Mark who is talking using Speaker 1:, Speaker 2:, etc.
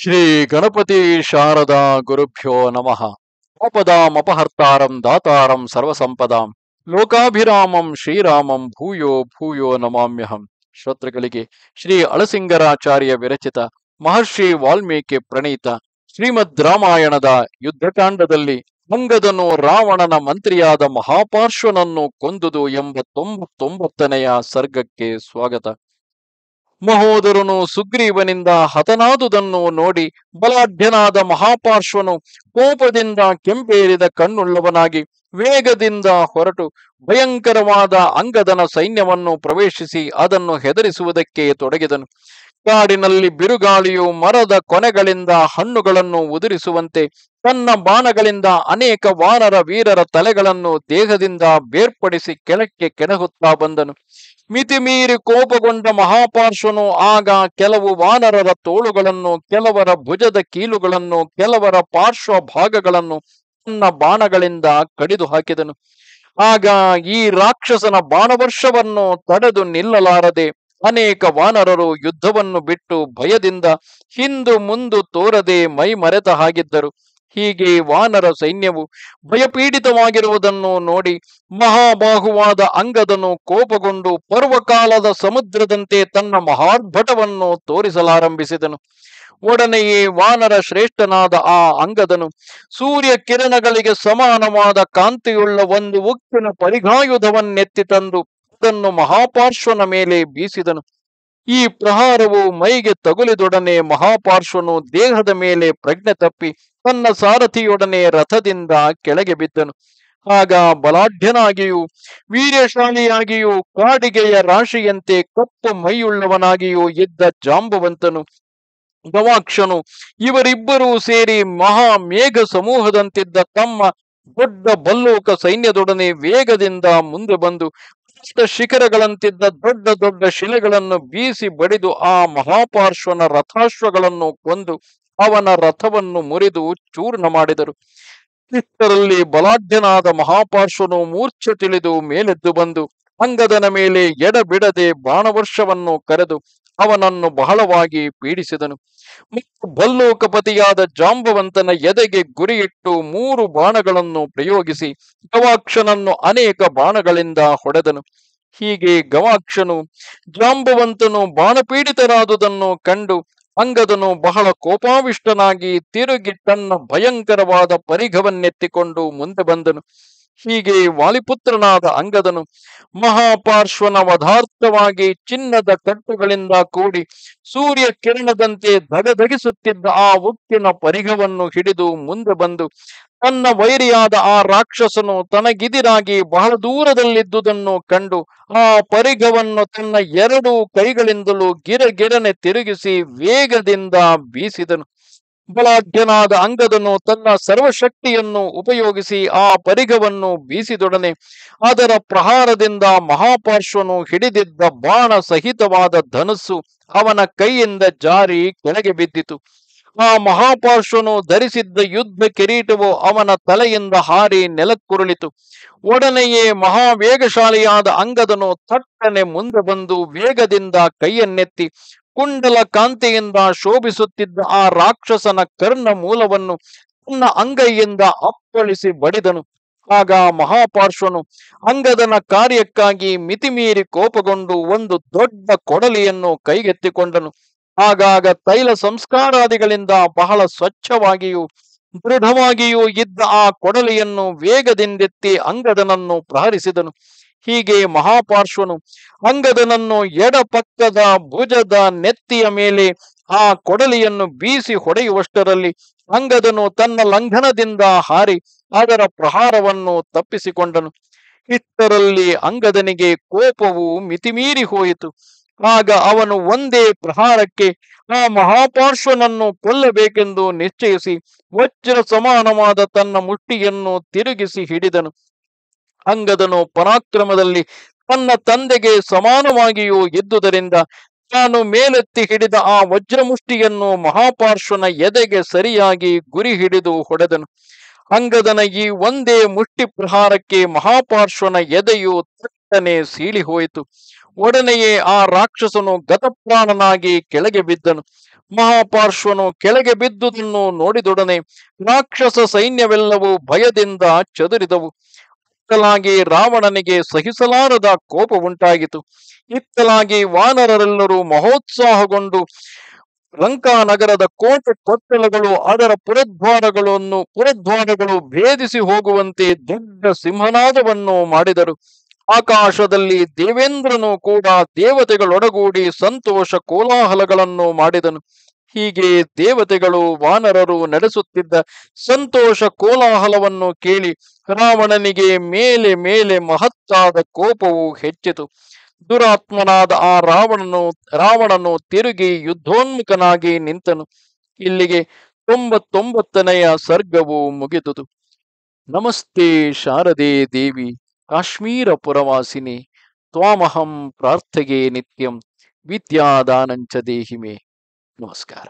Speaker 1: ಶ್ರೀ ಗಣಪತಿ ಶಾರದಾ ಗುರುಭ್ಯೋ ನಮಃ ಆಪದಾಂ ಅಪಹರ್ತಾರಂ ದಾತಾರಂ ಸರ್ವಸಂಪದಾಂ ಲೋಕಾಭಿರಾಮಂ ಶ್ರೀರಾಮಂ ಭೂಯೋ ಭೂಯೋ ನಮಾಮ್ಯಹಂ ಶ್ರೋತೃಗಳಿಗೆ ಶ್ರೀ ಅಳಸಿಂಗರಾಚಾರ್ಯ ವಿರಚಿತ ಮಹರ್ಷಿ ವಾಲ್ಮೀಕಿ ಪ್ರಣೀತ ಶ್ರೀಮದ್ ರಾಮಾಯಣದ ಯುದ್ಧಕಾಂಡದಲ್ಲಿ ಮುಂಗದನು ರಾವಣನ ಮಂತ್ರಿಯಾದ ಮಹಾಪಾರ್ಶ್ವನನ್ನು ಕೊಂದುದು ಎಂಬ ತೊಂಬತ್ತೊಂಬತ್ತನೆಯ ಸರ್ಗಕ್ಕೆ ಸ್ವಾಗತ ಮಹೋದರನು ಸುಗ್ರೀವನಿಂದ ಹತನಾದುದನ್ನು ನೋಡಿ ಬಲಾಢ್ಯನಾದ ಮಹಾಪಾರ್ಶ್ವನು ಕೋಪದಿಂದ ಕೆಂಪೇರಿದ ಕಣ್ಣುಳ್ಳವನಾಗಿ ವೇಗದಿಂದ ಹೊರಟು ಭಯಂಕರವಾದ ಅಂಗದನ ಸೈನ್ಯವನ್ನು ಪ್ರವೇಶಿಸಿ ಅದನ್ನು ಹೆದರಿಸುವುದಕ್ಕೆ ತೊಡಗಿದನು ಕಾಡಿನಲ್ಲಿ ಬಿರುಗಾಳಿಯು ಮರದ ಕೊನೆಗಳಿಂದ ಹಣ್ಣುಗಳನ್ನು ಉದುರಿಸುವಂತೆ ತನ್ನ ಬಾಣಗಳಿಂದ ಅನೇಕ ವಾನರ ವೀರರ ತಲೆಗಳನ್ನು ದೇಹದಿಂದ ಬೇರ್ಪಡಿಸಿ ಕೆಳಕ್ಕೆ ಕೆಣಗುತ್ತಾ ಬಂದನು ಮಿತಿಮೀರಿ ಕೋಪಗೊಂಡ ಮಹಾಪಾರ್ಶ್ವನು ಆಗ ಕೆಲವು ವಾನರರ ತೋಳುಗಳನ್ನು ಕೆಲವರ ಭುಜದ ಕೀಲುಗಳನ್ನು ಕೆಲವರ ಪಾರ್ಶ್ವ ಭಾಗಗಳನ್ನು ತನ್ನ ಬಾಣಗಳಿಂದ ಕಡಿದು ಹಾಕಿದನು ಆಗ ಈ ರಾಕ್ಷಸನ ಬಾಣವರ್ಷವನ್ನು ತಡೆದು ನಿಲ್ಲಲಾರದೆ ಅನೇಕ ವಾನರರು ಯುದ್ಧವನ್ನು ಬಿಟ್ಟು ಭಯದಿಂದ ಹಿಂದು ಮುಂದು ತೋರದೆ ಮೈ ಮರೆತ ಹಾಗಿದ್ದರು ಹೀಗೆ ವಾನರ ಸೈನ್ಯವು ಭಯಪೀಡಿತವಾಗಿರುವುದನ್ನು ನೋಡಿ ಮಹಾಬಾಹುವಾದ ಅಂಗದನು ಕೋಪಗೊಂಡು ಪರ್ವಕಾಲದ ಸಮುದ್ರದಂತೆ ತನ್ನ ಮಹಾರ್ಭಟವನ್ನು ತೋರಿಸಲಾರಂಭಿಸಿದನು ಒಡನೆಯೇ ವಾನರ ಶ್ರೇಷ್ಠನಾದ ಆ ಅಂಗದನು ಸೂರ್ಯ ಕಿರಣಗಳಿಗೆ ಸಮಾನವಾದ ಕಾಂತಿಯುಳ್ಳ ಒಂದು ಉಕ್ಕಿನ ಪರಿಘಾಯುಧವನ್ನೆತ್ತಿ ತಂದು ಕತ್ತನ್ನು ಮಹಾಪಾರ್ಶ್ವನ ಮೇಲೆ ಬೀಸಿದನು ಈ ಪ್ರಹಾರವು ಮೈಗೆ ತಗುಲಿದೊಡನೆ ಮಹಾಪಾರ್ಶ್ವನು ದೇಹದ ಮೇಲೆ ಪ್ರಜ್ಞೆ ತಪ್ಪಿ ತನ್ನ ಸಾರಥಿಯೊಡನೆ ರಥದಿಂದ ಕೆಳಗೆ ಬಿದ್ದನು ಆಗ ಬಲಾಢ್ಯನಾಗಿಯೂ ವೀರ್ಯಶಾಲಿಯಾಗಿಯೂ ಕಾಡಿಗೆಯ ರಾಶಿಯಂತೆ ಕಪ್ಪು ಮೈಯುಳ್ಳವನಾಗಿಯೂ ಇದ್ದ ಜಾಂಬವಂತನು ಗವಾಕ್ಷನು ಇವರಿಬ್ಬರೂ ಸೇರಿ ಮಹಾ ಮೇಘ ಸಮೂಹದಂತಿದ್ದ ತಮ್ಮ ದೊಡ್ಡ ಬಲ್ಲೋಕ ಸೈನ್ಯದೊಡನೆ ವೇಗದಿಂದ ಮುಂದೆ ಬಂದು ಶಿಖರಗಳಂತಿದ್ದ ದೊಡ್ಡ ದೊಡ್ಡ ಶಿಲೆಗಳನ್ನು ಬೀಸಿ ಬಡಿದು ಆ ಮಹಾಪಾರ್ಶ್ವನ ರಥಾಶ್ವಗಳನ್ನು ಕೊಂದು ಅವನ ರಥವನ್ನು ಮುರಿದು ಚೂರ್ಣ ಮಾಡಿದರು ಇಷ್ಟರಲ್ಲಿ ಬಲಾಢ್ಯನಾದ ಮಹಾಪಾರ್ಶ್ವನು ಮೂರ್ಛೆ ತಿಳಿದು ಮೇಲೆದ್ದು ಬಂದು ಅಂಗದನ ಮೇಲೆ ಎಡಬಿಡದೆ ಬಾಣವರ್ಷವನ್ನು ಕರೆದು ಅವನನ್ನು ಬಹಳವಾಗಿ ಪೀಡಿಸಿದನು ಮತ್ತು ಬಲ್ಲೋಕಪತಿಯಾದ ಜಾಂಬವಂತನ ಎದೆಗೆ ಗುರಿಯಿಟ್ಟು ಮೂರು ಬಾಣಗಳನ್ನು ಪ್ರಯೋಗಿಸಿ ಗವಾಕ್ಷನನ್ನು ಅನೇಕ ಬಾಣಗಳಿಂದ ಹೊಡೆದನು ಹೀಗೆ ಗವಾಕ್ಷನು ಜಾಂಬವಂತನು ಬಾಣಪೀಡಿತರಾದುದನ್ನು ಕಂಡು ಅಂಗದನು ಬಹಳ ಕೋಪಾವಿಷ್ಟನಾಗಿ ತಿರುಗಿ ತನ್ನ ಭಯಂಕರವಾದ ಪರಿಘವನ್ನೆತ್ತಿಕೊಂಡು ಮುಂದೆ ಬಂದನು ಹೀಗೆ ವಾಲಿಪುತ್ರನಾದ ಅಂಗದನು ಮಹಾಪಾರ್ಶ್ವನ ವಧಾರ್ಥವಾಗಿ ಚಿನ್ನದ ಕಟ್ಟುಗಳಿಂದ ಕೂಡಿ ಸೂರ್ಯ ಕಿರಣದಂತೆ ಧಗಧಗಿಸುತ್ತಿದ್ದ ಆ ಉಕ್ಕಿನ ಪರಿಘವನ್ನು ಹಿಡಿದು ಮುಂದೆ ಬಂದು ತನ್ನ ವೈರಿಯಾದ ಆ ರಾಕ್ಷಸನು ತನಗಿದಿರಾಗಿ ಬಹಳ ದೂರದಲ್ಲಿದ್ದುದನ್ನು ಕಂಡು ಆ ಪರಿಘವನ್ನು ತನ್ನ ಎರಡು ಕೈಗಳಿಂದಲೂ ಗಿರಗಿರನೆ ತಿರುಗಿಸಿ ವೇಗದಿಂದ ಬೀಸಿದನು ಬಲಾಢ್ಯನಾದ ಅಂಗದನು ತನ್ನ ಸರ್ವಶಕ್ತಿಯನ್ನು ಉಪಯೋಗಿಸಿ ಆ ಪರಿಗವನ್ನು ಬೀಸಿದೊಡನೆ ಅದರ ಪ್ರಹಾರದಿಂದ ಮಹಾಪಾರ್ಶ್ವನು ಹಿಡಿದಿದ್ದ ಬಾಣ ಸಹಿತವಾದ ಧನಸ್ಸು ಅವನ ಕೈಯಿಂದ ಜಾರಿ ಕೆಳಗೆ ಬಿದ್ದಿತು ಆ ಮಹಾಪಾರ್ಶ್ವನು ಧರಿಸಿದ್ದ ಯುದ್ಧ ಕಿರೀಟವು ಅವನ ತಲೆಯಿಂದ ಹಾರಿ ನೆಲಕ್ಕುರುಳಿತು ಒಡನೆಯೇ ಮಹಾವೇಗಶಾಲಿಯಾದ ಅಂಗದನು ತಟ್ಟನೆ ಮುಂದೆ ಬಂದು ವೇಗದಿಂದ ಕೈಯನ್ನೆತ್ತಿ ಕುಂಡಲ ಕಾಂತಿಯಿಂದ ಶೋಭಿಸುತ್ತಿದ್ದ ಆ ರಾಕ್ಷಸನ ಕರ್ಣ ಮೂಲವನ್ನು ತನ್ನ ಅಂಗೈಯಿಂದ ಅಪ್ಪಳಿಸಿ ಬಡಿದನು ಆಗ ಮಹಾಪಾರ್ಶ್ವನು ಅಂಗದನ ಕಾರ್ಯಕ್ಕಾಗಿ ಮಿತಿಮೀರಿ ಕೋಪಗೊಂಡು ಒಂದು ದೊಡ್ಡ ಕೊಡಲಿಯನ್ನು ಕೈಗೆತ್ತಿಕೊಂಡನು ಆಗಾಗ ತೈಲ ಸಂಸ್ಕಾರಾದಿಗಳಿಂದ ಬಹಳ ಸ್ವಚ್ಛವಾಗಿಯೂ ದೃಢವಾಗಿಯೂ ಇದ್ದ ಆ ಕೊಡಲಿಯನ್ನು ವೇಗದಿಂದೆತ್ತಿ ಅಂಗದನನ್ನು ಪ್ರಹರಿಸಿದನು ಹೀಗೆ ಮಹಾಪಾರ್ಶ್ವನು ಅಂಗದನನ್ನು ಎಡ ಪಕ್ಕದ ಭುಜದ ನೆತ್ತಿಯ ಮೇಲೆ ಆ ಕೊಡಲಿಯನ್ನು ಬೀಸಿ ಹೊಡೆಯುವಷ್ಟರಲ್ಲಿ ಅಂಗದನು ತನ್ನ ಲಂಘನದಿಂದ ಹಾರಿ ಅದರ ಪ್ರಹಾರವನ್ನು ತಪ್ಪಿಸಿಕೊಂಡನು ಇಷ್ಟರಲ್ಲಿ ಅಂಗದನಿಗೆ ಕೋಪವು ಮಿತಿಮೀರಿ ಹೋಯಿತು ಆಗ ಅವನು ಒಂದೇ ಪ್ರಹಾರಕ್ಕೆ ಆ ಮಹಾಪಾರ್ಶ್ವನನ್ನು ಕೊಲ್ಲಬೇಕೆಂದು ನಿಶ್ಚಯಿಸಿ ವಜ್ರ ಸಮಾನವಾದ ತನ್ನ ಮುಷ್ಟಿಯನ್ನು ತಿರುಗಿಸಿ ಹಿಡಿದನು ಅಂಗದನು ಪರಾಕ್ರಮದಲ್ಲಿ ತನ್ನ ತಂದೆಗೆ ಸಮಾನವಾಗಿಯೂ ಇದ್ದುದರಿಂದ ತಾನು ಮೇಲೆತ್ತಿ ಹಿಡಿದ ಆ ವಜ್ರಮುಷ್ಟಿಯನ್ನು ಮಹಾಪಾರ್ಶ್ವನ ಎದೆಗೆ ಸರಿಯಾಗಿ ಗುರಿ ಹಿಡಿದು ಹೊಡೆದನು ಅಂಗದನ ಈ ಒಂದೇ ಮುಷ್ಟಿ ಪ್ರಹಾರಕ್ಕೆ ಮಹಾಪಾರ್ಶ್ವನ ಎದೆಯು ತಟ್ಟನೆ ಸೀಳಿ ಹೋಯಿತು ಒಡನೆಯೇ ಆ ರಾಕ್ಷಸನು ಗತಪ್ರಾಣನಾಗಿ ಕೆಳಗೆ ಬಿದ್ದನು ಮಹಾಪಾರ್ಶ್ವನು ಕೆಳಗೆ ಬಿದ್ದುದನ್ನು ನೋಡಿದೊಡನೆ ರಾಕ್ಷಸ ಸೈನ್ಯವೆಲ್ಲವೂ ಭಯದಿಂದ ಚದುರಿದವು ಇತ್ತಲಾಗಿ ರಾವಣನಿಗೆ ಸಹಿಸಲಾರದ ಕೋಪ ಉಂಟಾಗಿತು ಇತ್ತಲಾಗಿ ವಾನರರೆಲ್ಲರೂ ಮಹೋತ್ಸಾಹಗೊಂಡು ಲಂಕಾ ನಗರದ ಕೋಟೆ ಕೊತ್ತಲಗಳು ಅದರ ಪುರದ್ವಾರಗಳನ್ನು ಪುರದ್ವಾರಗಳು ಭೇದಿಸಿ ಹೋಗುವಂತೆ ದೊಡ್ಡ ಸಿಂಹನಾದವನ್ನು ಮಾಡಿದರು ಆಕಾಶದಲ್ಲಿ ದೇವೇಂದ್ರನು ಕೂಡ ದೇವತೆಗಳೊಡಗೂಡಿ ಸಂತೋಷ ಕೋಲಾಹಲಗಳನ್ನು ಮಾಡಿದನು ಹೀಗೆ ದೇವತೆಗಳು ವಾನರರು ನಡೆಸುತ್ತಿದ್ದ ಸಂತೋಷ ಕೋಲಾಹಲವನ್ನು ಕೇಳಿ ರಾವಣನಿಗೆ ಮೇಲೆ ಮೇಲೆ ಮಹತ್ತಾದ ಕೋಪವು ಹೆಚ್ಚಿತು ದುರಾತ್ಮನಾದ ಆ ರಾವಣನು ರಾವಣನು ತಿರುಗಿ ಯುದ್ಧೋನ್ಮುಖನಾಗಿ ನಿಂತನು ಇಲ್ಲಿಗೆ ತೊಂಬತ್ತೊಂಬತ್ತನೆಯ ಸರ್ಗವು ಮುಗಿದುದು ನಮಸ್ತೆ ಶಾರದೆ ದೇವಿ ಕಾಶ್ಮೀರ ಪುರವಾಸಿನಿ ತ್ವಾಮಹಂ ಪ್ರಾರ್ಥಗೆ ನಿತ್ಯಂ ವಿದ್ಯಾದಾನಂಚ ದೇಹಿಮೆ ನಮಸ್ಕಾರ